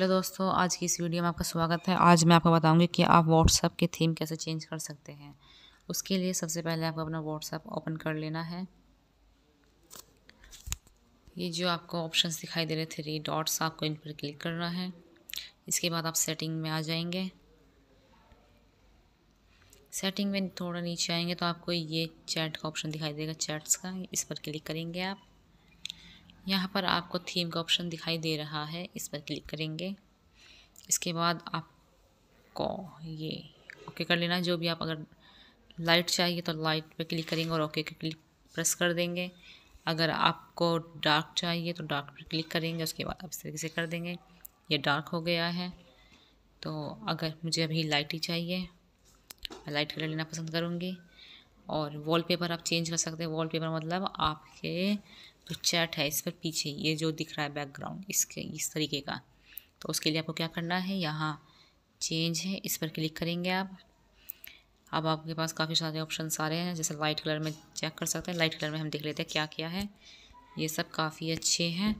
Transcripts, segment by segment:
hello दोस्तों आज की इस वीडियो में आपका स्वागत है आज मैं आपको बताऊंगी कि आप व्हाट्सअप की थीम कैसे चेंज कर सकते हैं उसके लिए सबसे पहले आपको अपना व्हाट्सअप ओपन कर लेना है ये जो आपको ऑप्शंस दिखाई दे रहे थे थ्री डॉट्स आपको इन पर क्लिक करना है इसके बाद आप सेटिंग में आ जाएंगे सेटिंग में थोड़ा नीचे आएंगे तो आपको ये चैट का ऑप्शन दिखाई देगा चैट्स का इस पर क्लिक करेंगे आप यहाँ पर आपको थीम का ऑप्शन दिखाई दे रहा है इस पर क्लिक करेंगे इसके बाद आपको ये ओके कर लेना जो भी आप अगर लाइट चाहिए तो लाइट पर क्लिक करेंगे और ओके क्लिक प्रेस कर देंगे अगर आपको डार्क चाहिए तो डार्क पर क्लिक करेंगे उसके बाद आप इस तरीके से कर देंगे ये डार्क हो गया है तो अगर मुझे अभी लाइट ही चाहिए मैं लाइट कलर लेना पसंद करूँगी और वॉलपेपर आप चेंज कर सकते हैं वॉलपेपर मतलब आपके जो चैट है इस पर पीछे ये जो दिख रहा है बैकग्राउंड इसके इस तरीके का तो उसके लिए आपको क्या करना है यहाँ चेंज है इस पर क्लिक करेंगे आप अब आपके पास काफ़ी सारे ऑप्शन आ रहे हैं जैसे लाइट कलर में चेक कर सकते हैं लाइट कलर में हम देख लेते हैं क्या क्या है ये सब काफ़ी अच्छे हैं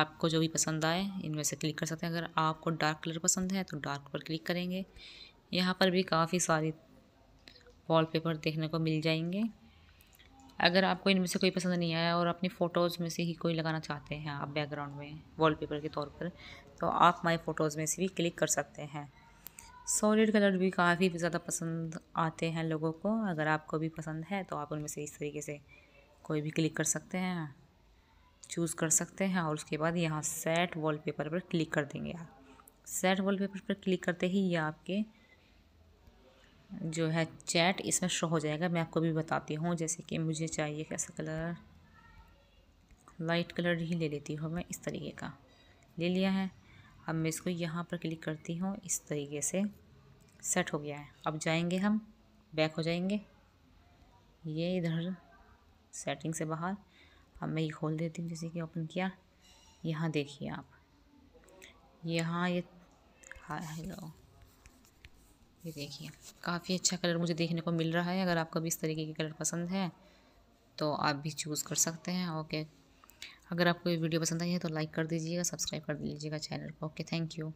आपको जो भी पसंद आए इनमें से क्लिक कर सकते हैं अगर आपको डार्क कलर पसंद है तो डार्क पर क्लिक करेंगे यहाँ पर भी काफ़ी सारे वॉलपेपर देखने को मिल जाएंगे अगर आपको इनमें से कोई पसंद नहीं आया और अपनी फ़ोटोज़ में से ही कोई लगाना चाहते हैं आप बैकग्राउंड में वॉलपेपर के तौर पर तो आप माय फ़ोटोज़ में से भी क्लिक कर सकते हैं सॉलिड कलर भी काफ़ी ज़्यादा पसंद आते हैं लोगों को अगर आपको भी पसंद है तो आप उनमें से इस तरीके से कोई भी क्लिक कर सकते हैं चूज़ कर सकते हैं और उसके बाद यहाँ सेट वॉलपेपर पर क्लिक कर देंगे आप सेट वॉलपेपर पर क्लिक करते ही ये आपके जो है चैट इसमें शो हो जाएगा मैं आपको भी बताती हूँ जैसे कि मुझे चाहिए कैसा कलर लाइट कलर ही ले लेती हूँ मैं इस तरीके का ले लिया है अब मैं इसको यहाँ पर क्लिक करती हूँ इस तरीके से सेट हो गया है अब जाएंगे हम बैक हो जाएंगे ये इधर सेटिंग से बाहर अब मैं ये खोल देती हूँ जैसे कि ओपन किया यहाँ देखिए आप यहाँ ये हाँ हेलो ये देखिए काफ़ी अच्छा कलर मुझे देखने को मिल रहा है अगर आपको भी इस तरीके के कलर पसंद है तो आप भी चूज़ कर सकते हैं ओके अगर आपको ये वीडियो पसंद आई है तो लाइक कर दीजिएगा सब्सक्राइब कर लीजिएगा चैनल को ओके थैंक यू